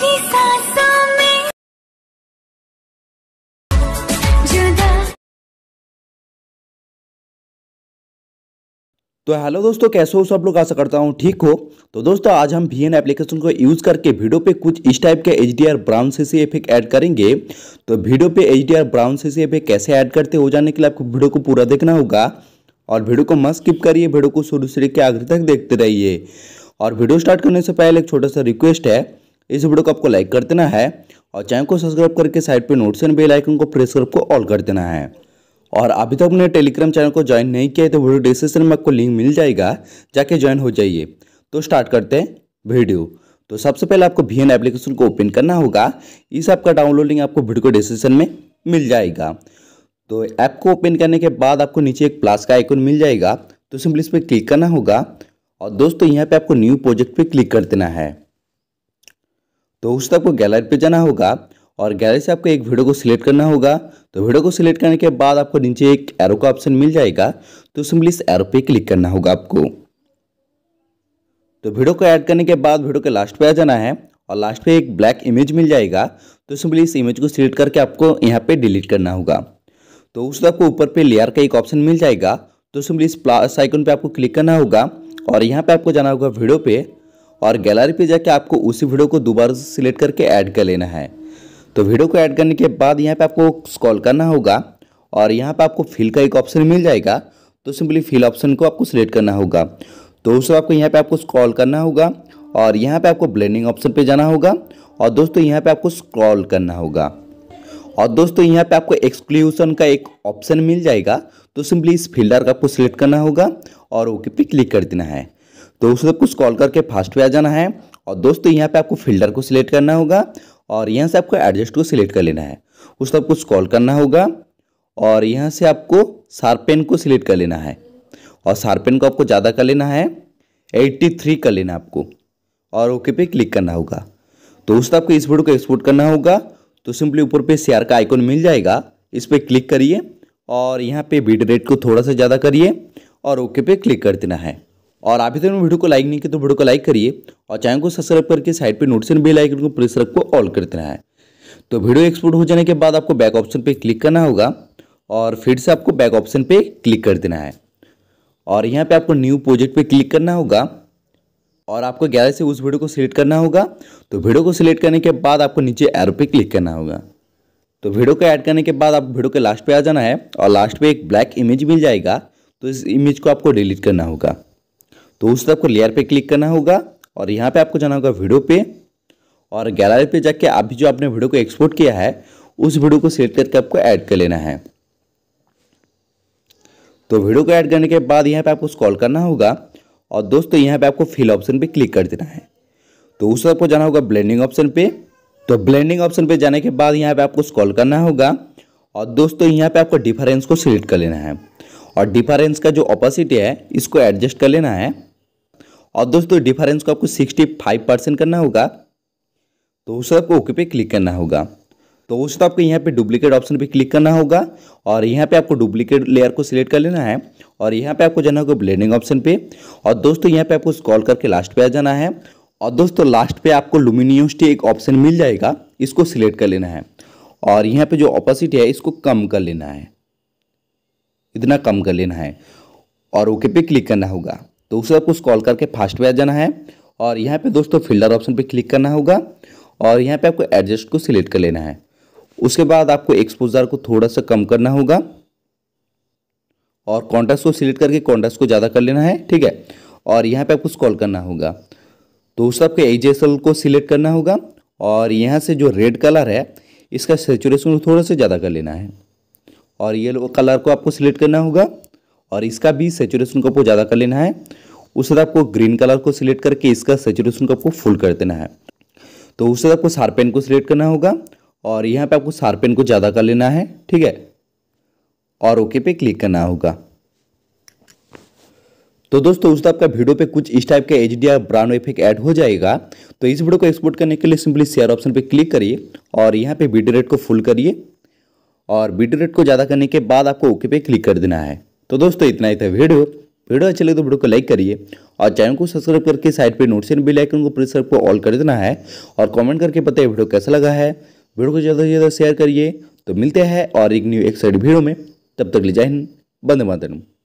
तो हेलो दोस्तों कैसे हो सब लोग आशा करता हूँ ठीक हो तो दोस्तों आज हम भी एप्लीकेशन को यूज़ करके वीडियो पे कुछ इस टाइप के एच डी आर ब्राउन से सी इफेक्ट ऐड करेंगे तो वीडियो पे एच डी आर ब्राउन से सी इफेक्ट कैसे ऐड करते हो जाने के लिए आपको वीडियो को पूरा देखना होगा और वीडियो को मत स्किप करिए वीडियो को शुरू से लेकर आखिर तक देखते रहिए और वीडियो स्टार्ट करने से पहले एक छोटा सा रिक्वेस्ट है इस वीडियो को आपको लाइक कर देना है और चैनल को सब्सक्राइब करके साइड पे नोट्स एंड बेल आइकन को प्रेस कर आपको ऑल कर देना है और अभी तक तो अपने टेलीग्राम चैनल को ज्वाइन नहीं किया है तो वीडियो डिस्क्रिप्शन में आपको लिंक मिल जाएगा जाके ज्वाइन हो जाइए तो स्टार्ट करते हैं वीडियो तो सबसे पहले आपको भी एन एप्लीकेशन को ओपन करना होगा इस ऐप का डाउनलोड लिंक आपको वीडियो को डिस्क्रिप्शन में मिल जाएगा तो ऐप को ओपन करने के बाद आपको नीचे एक प्लस का आइकन मिल जाएगा तो सिंपली इस पर क्लिक करना होगा और दोस्तों यहाँ पे आपको न्यू प्रोजेक्ट पे क्लिक कर देना है तो उस तक आपको गैलरी पे जाना होगा और गैलरी से आपको एक वीडियो को सिलेक्ट करना होगा तो वीडियो को सिलेक्ट करने के बाद आपको नीचे एक एरो का ऑप्शन मिल जाएगा तो सिंपली इस एरो पे क्लिक करना होगा आपको तो वीडियो को ऐड करने के बाद वीडियो के लास्ट पे आ जाना है और लास्ट पे एक ब्लैक इमेज मिल जाएगा तो सिंपली इस इमेज को सिलेक्ट करके आपको यहाँ पे डिलीट करना होगा तो उस आपको ऊपर पे लेयर का एक ऑप्शन मिल जाएगा तो सिंपली इस प्लस आइकन पे आपको क्लिक करना होगा और यहाँ पे आपको जाना होगा वीडियो पे और गैलरी पे जाके आपको उसी वीडियो को दोबारा से सिलेक्ट करके ऐड कर लेना है तो वीडियो को ऐड करने के बाद यहाँ पे आपको स्कॉल करना होगा और यहाँ पे आपको फिल का एक ऑप्शन मिल जाएगा तो सिंपली फिल ऑप्शन को आपको सिलेक्ट करना होगा तो उस आपको यहाँ पर आपको स्क्रॉल करना होगा और यहाँ पर आपको ब्लेंडिंग ऑप्शन पर जाना होगा और दोस्तों यहाँ पर आपको स्क्रॉल करना होगा और दोस्तों यहाँ पे आपको एक्सक्लूसन का एक ऑप्शन मिल जाएगा तो सिंपली इस फिल्डर का आपको सिलेक्ट करना होगा और ओके पे क्लिक कर देना है तो उसको कुछ कॉल करके फास्ट पे आ जाना है और दोस्तों यहाँ पे आपको फिल्टर को सिलेक्ट करना होगा और यहाँ से आपको एडजस्ट को सिलेक्ट कर लेना है उस सब कुछ कॉल करना होगा और यहाँ से आपको सारपेन को सिलेक्ट कर लेना है और सारपेन को आपको ज़्यादा कर लेना है थ्री कर लेना आपको और ओके पे क्लिक करना होगा तो उस आपको इस वीडियो को एक्सपोर्ट करना होगा तो सिंपली ऊपर पे सीआर का आइकॉन मिल जाएगा इस पर क्लिक करिए और यहाँ पे बीट रेट को थोड़ा सा ज़्यादा करिए और ओके पे क्लिक कर देना है और अभी तक वीडियो को लाइक नहीं किया तो वीडियो को लाइक करिए और चैनल को सब्सक्राइब करके साइड पर नोटिफिकेशन बेल आइकन को प्रेस रख को ऑल कर देना है तो वीडियो एक्सपोर्ट हो जाने के बाद आपको बैक ऑप्शन पर क्लिक करना होगा और फिर से आपको बैक ऑप्शन पर क्लिक कर देना है और यहाँ पर आपको न्यू प्रोजेक्ट पर क्लिक करना होगा और आपको ग्यारह से उस वीडियो को सिलेक्ट करना होगा तो वीडियो को सिलेक्ट करने के बाद आपको नीचे एरो पे क्लिक करना होगा तो वीडियो को ऐड करने के बाद आप वीडियो के लास्ट पे आ जाना है और लास्ट पे एक ब्लैक इमेज मिल जाएगा तो इस इमेज को आपको डिलीट करना होगा तो उस तरफ आपको लेयर पे क्लिक करना होगा और यहाँ पे आपको जाना होगा वीडियो पे और गैलरी पे जाके भी जो आपने वीडियो को एक्सपोर्ट किया है उस वीडियो को सिलेक्ट करके आपको ऐड कर लेना है तो वीडियो को ऐड करने के बाद यहाँ पे आपको स्कॉल करना होगा और दोस्तों यहाँ पे आपको फिल ऑप्शन पे क्लिक कर देना है तो उस तरफ को जाना होगा ब्लेंडिंग ऑप्शन पे तो ब्लेंडिंग ऑप्शन पे जाने के बाद यहाँ पे आपको स्कॉल करना होगा और दोस्तों यहाँ पे आपको डिफरेंस को सिलेक्ट कर लेना है और डिफरेंस का जो ऑपोसिटी है इसको एडजस्ट कर लेना है और दोस्तों डिफरेंस को आपको सिक्सटी फाइव परसेंट करना होगा तो उस आपको ओके पे क्लिक करना होगा तो उस आपको यहाँ पे डुप्लीकेट ऑप्शन पे क्लिक करना होगा और यहाँ पे आपको डुप्लीकेट लेयर को सिलेक्ट कर लेना है और यहाँ पे आपको जाना होगा ब्लेंडिंग ऑप्शन पे और दोस्तों यहाँ पे आपको स्कॉल करके लास्ट पे आ जाना है और दोस्तों लास्ट पे आपको लुमिनियोसिटी एक ऑप्शन मिल जाएगा इसको सिलेक्ट कर लेना है और यहाँ पे जो ऑपोजिट है इसको कम कर लेना है इतना कम कर लेना है और ओके पे क्लिक करना होगा तो उसे आपको कॉल करके फास्ट पे आ जाना है और यहाँ पे दोस्तों फिल्टर ऑप्शन पे क्लिक करना होगा और यहाँ पे आपको एडजस्ट को सिलेक्ट कर लेना है उसके बाद आपको एक्सपोजर को थोड़ा सा कम करना होगा और कॉन्ट्रास्ट को सिलेक्ट करके कॉन्ट्रास्ट को ज़्यादा कर लेना है ठीक है और यहाँ पे आपको स्कॉल करना होगा तो उस आपको एच को सिलेक्ट करना होगा और यहाँ से जो रेड कलर है इसका सेचुरेशन थोड़ा सा ज़्यादा कर लेना है और येलो कलर को आपको सिलेक्ट करना होगा और इसका भी सेचुरेशन कप को ज़्यादा कर लेना है उसके बाद आपको ग्रीन कलर को सिलेक्ट करके इसका सेचुरेशन कप को फुल कर देना है तो उसके बाद आपको शार्पेन को सिलेक्ट करना होगा और यहाँ पे आपको शार्पेन को ज़्यादा कर लेना है ठीक है और ओके पे क्लिक करना होगा तो दोस्तों उस आपका वीडियो पे कुछ इस टाइप का H D R brand effect add हो जाएगा तो इस वीडियो को एक्सपोर्ट करने के लिए सिंपली शेयर ऑप्शन पे क्लिक करिए और यहाँ पे वीडियो रेट को फुल करिए और वीडियो रेट को ज़्यादा करने के बाद आपको ओके पे क्लिक कर देना है तो दोस्तों इतना ही था वीडियो वीडियो अच्छी लगे तो वीडियो को लाइक करिए और चैनल को सब्सक्राइब करके साइड पर नोटिफिकेशन बिल आइकन को प्रेस करके ऑल कर देना है और कमेंट करके बताइए वीडियो कैसा लगा है वीडियो को ज़्यादा से ज़्यादा शेयर करिए तो मिलते हैं और एक न्यू एक्साइड वीडियो में तब तक ले जाए बंद मातरम